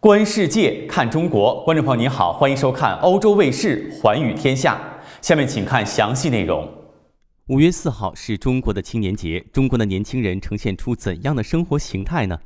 观世界，看中国。观众朋友您好，欢迎收看欧洲卫视《寰宇天下》。下面请看详细内容。五月四号是中国的青年节，中国的年轻人呈现出怎样的生活形态呢？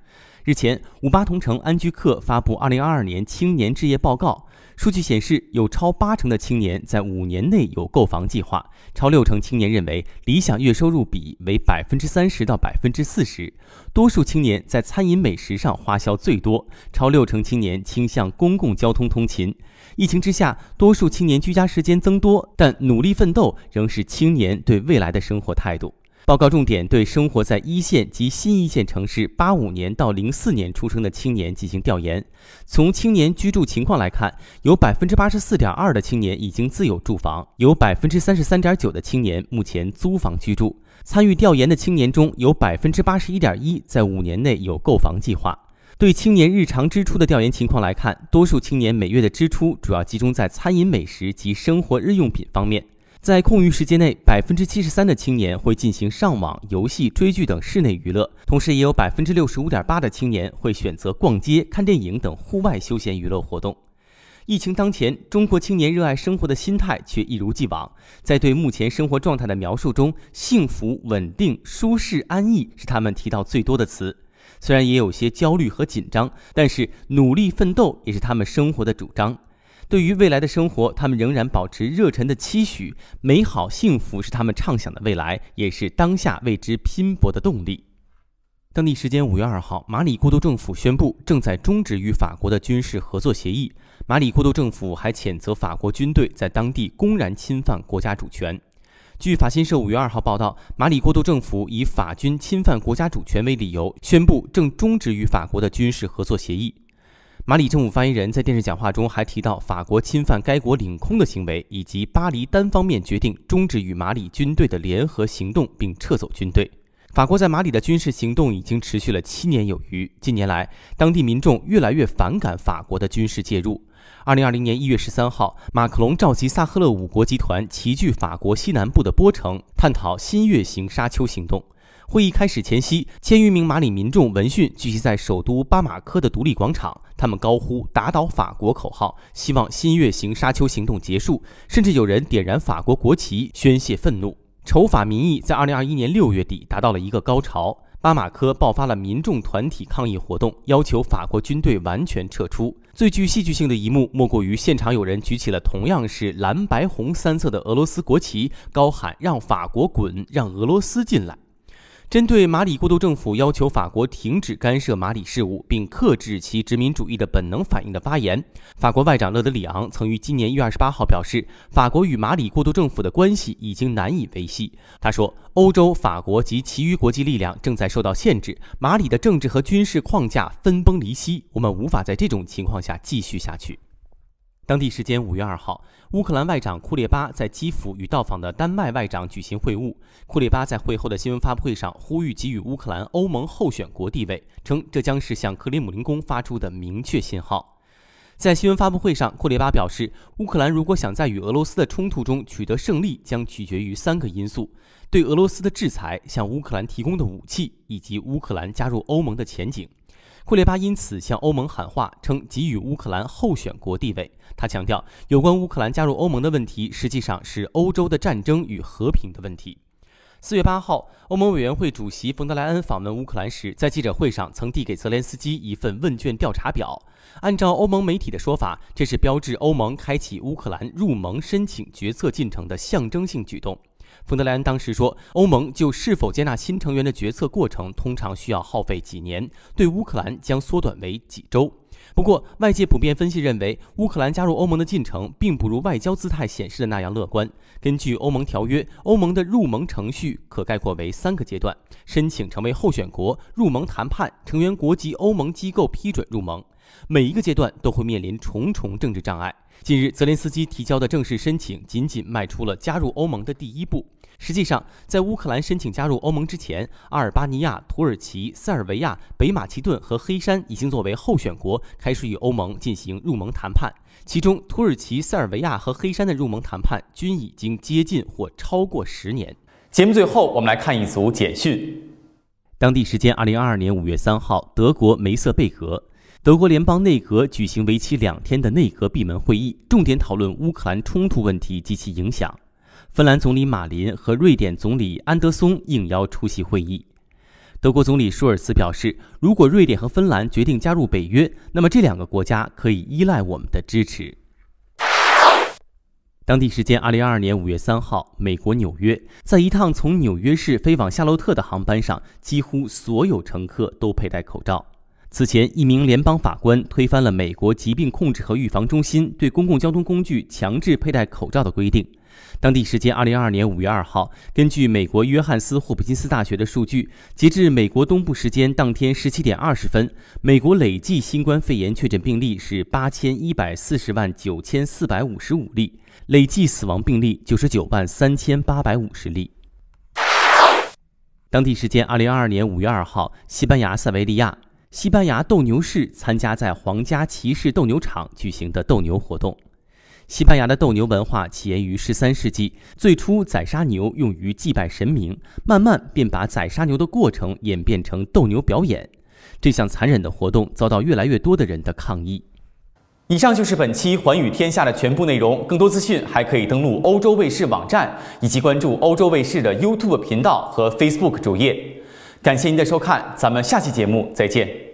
日前，五八同城安居客发布《二零二二年青年置业报告》。数据显示，有超八成的青年在五年内有购房计划，超六成青年认为理想月收入比为百分之三十到百分之四十。多数青年在餐饮美食上花销最多，超六成青年倾向公共交通通勤。疫情之下，多数青年居家时间增多，但努力奋斗仍是青年对未来的生活态度。报告重点对生活在一线及新一线城市、八五年到零四年出生的青年进行调研。从青年居住情况来看，有百分之八十四点二的青年已经自有住房，有百分之三十三点九的青年目前租房居住。参与调研的青年中有百分之八十一点一在五年内有购房计划。对青年日常支出的调研情况来看，多数青年每月的支出主要集中在餐饮美食及生活日用品方面。在空余时间内，百分之七十三的青年会进行上网、游戏、追剧等室内娱乐，同时也有百分之六十五点八的青年会选择逛街、看电影等户外休闲娱乐活动。疫情当前，中国青年热爱生活的心态却一如既往。在对目前生活状态的描述中，幸福、稳定、舒适、安逸是他们提到最多的词。虽然也有些焦虑和紧张，但是努力奋斗也是他们生活的主张。对于未来的生活，他们仍然保持热忱的期许。美好幸福是他们畅想的未来，也是当下为之拼搏的动力。当地时间五月二号，马里过渡政府宣布正在终止与法国的军事合作协议。马里过渡政府还谴责法国军队在当地公然侵犯国家主权。据法新社五月二号报道，马里过渡政府以法军侵犯国家主权为理由，宣布正终止与法国的军事合作协议。马里政府发言人，在电视讲话中还提到，法国侵犯该国领空的行为，以及巴黎单方面决定终止与马里军队的联合行动，并撤走军队。法国在马里的军事行动已经持续了七年有余，近年来，当地民众越来越反感法国的军事介入。二零二零年一月十三号，马克龙召集萨赫勒五国集团齐聚法国西南部的波城，探讨新月形沙丘行动。会议开始前夕，千余名马里民众闻讯聚集在首都巴马科的独立广场。他们高呼“打倒法国”口号，希望新月形沙丘行动结束，甚至有人点燃法国国旗宣泄愤怒。仇法民意在2021年6月底达到了一个高潮，巴马科爆发了民众团体抗议活动，要求法国军队完全撤出。最具戏剧性的一幕莫过于现场有人举起了同样是蓝白红三色的俄罗斯国旗，高喊“让法国滚，让俄罗斯进来”。针对马里过渡政府要求法国停止干涉马里事务并克制其殖民主义的本能反应的发言，法国外长勒德里昂曾于今年一月二十八号表示，法国与马里过渡政府的关系已经难以维系。他说，欧洲、法国及其余国际力量正在受到限制，马里的政治和军事框架分崩离析，我们无法在这种情况下继续下去。当地时间五月二号，乌克兰外长库列巴在基辅与到访的丹麦外长举行会晤。库列巴在会后的新闻发布会上呼吁给予乌克兰欧盟候选国地位，称这将是向克里姆林宫发出的明确信号。在新闻发布会上，库列巴表示，乌克兰如果想在与俄罗斯的冲突中取得胜利，将取决于三个因素：对俄罗斯的制裁、向乌克兰提供的武器以及乌克兰加入欧盟的前景。库列巴因此向欧盟喊话，称给予乌克兰候选国地位。他强调，有关乌克兰加入欧盟的问题，实际上是欧洲的战争与和平的问题。四月八号，欧盟委员会主席冯德莱恩访问乌克兰时，在记者会上曾递给泽连斯基一份问卷调查表。按照欧盟媒体的说法，这是标志欧盟开启乌克兰入盟申请决策进程的象征性举动。冯德莱恩当时说，欧盟就是否接纳新成员的决策过程通常需要耗费几年，对乌克兰将缩短为几周。不过，外界普遍分析认为，乌克兰加入欧盟的进程并不如外交姿态显示的那样乐观。根据欧盟条约，欧盟的入盟程序可概括为三个阶段：申请成为候选国、入盟谈判、成员国及欧盟机构批准入盟。每一个阶段都会面临重重政治障碍。近日，泽连斯基提交的正式申请，仅仅迈出了加入欧盟的第一步。实际上，在乌克兰申请加入欧盟之前，阿尔巴尼亚、土耳其、塞尔维亚、北马其顿和黑山已经作为候选国开始与欧盟进行入盟谈判。其中，土耳其、塞尔维亚和黑山的入盟谈判均已经接近或超过十年。节目最后，我们来看一组简讯：当地时间2022年5月3号，德国梅瑟贝格，德国联邦内阁举行为期两天的内阁闭门会议，重点讨论乌克兰冲突问题及其影响。芬兰总理马林和瑞典总理安德松应邀出席会议。德国总理舒尔茨表示，如果瑞典和芬兰决定加入北约，那么这两个国家可以依赖我们的支持。当地时间二零二二年五月三号，美国纽约，在一趟从纽约市飞往夏洛特的航班上，几乎所有乘客都佩戴口罩。此前，一名联邦法官推翻了美国疾病控制和预防中心对公共交通工具强制佩戴口罩的规定。当地时间二零二二年五月二号，根据美国约翰斯霍普金斯大学的数据，截至美国东部时间当天十七点二十分，美国累计新冠肺炎确诊病例是八千一百四十万九千四百五十五例，累计死亡病例九十九万三千八百五十例。当地时间二零二二年五月二号，西班牙塞维利亚，西班牙斗牛士参加在皇家骑士斗牛场举行的斗牛活动。西班牙的斗牛文化起源于十三世纪，最初宰杀牛用于祭拜神明，慢慢便把宰杀牛的过程演变成斗牛表演。这项残忍的活动遭到越来越多的人的抗议。以上就是本期《寰宇天下》的全部内容，更多资讯还可以登录欧洲卫视网站，以及关注欧洲卫视的 YouTube 频道和 Facebook 主页。感谢您的收看，咱们下期节目再见。